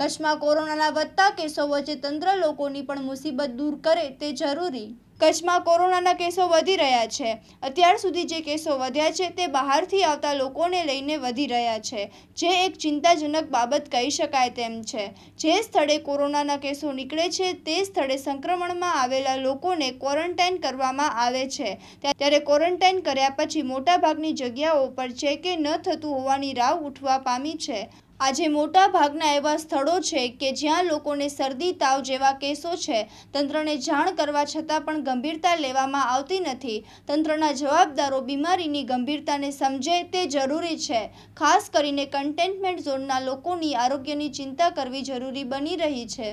કચ્છમાં કોરોનાના વધતા કેસો વચ્ચે તંત્ર લોકોની પણ મુસીબત દૂર કરે તે જરૂરી કચ્છમાં કોરોનાના કેસો વધી રહ્યા છે અત્યાર સુધી જે કેસો વધ્યા છે તે બહારથી આવતા લોકોને લઈને વધી રહ્યા છે જે એક ચિંતાજનક બાબત કહી શકાય તેમ છે જે સ્થળે કોરોનાના કેસો નીકળે છે તે સ્થળે સંક્રમણમાં આવેલા લોકોને ક્વોરન્ટાઇન કરવામાં આવે છે ત્યારે ક્વોરન્ટાઇન કર્યા પછી મોટાભાગની જગ્યાઓ પર ચેકે ન થતું હોવાની રાવ ઉઠવા પામી છે આજે મોટા ભાગના એવા સ્થળો છે કે જ્યાં લોકોને શરદી તાવ જેવા કેસો છે તંત્રને જાણ કરવા છતાં પણ ગંભીરતા લેવામાં આવતી નથી તંત્રના જવાબદારો બીમારીની ગંભીરતાને સમજે તે જરૂરી છે ખાસ કરીને કન્ટેનમેન્ટ ઝોનના લોકોની આરોગ્યની ચિંતા કરવી જરૂરી બની રહી છે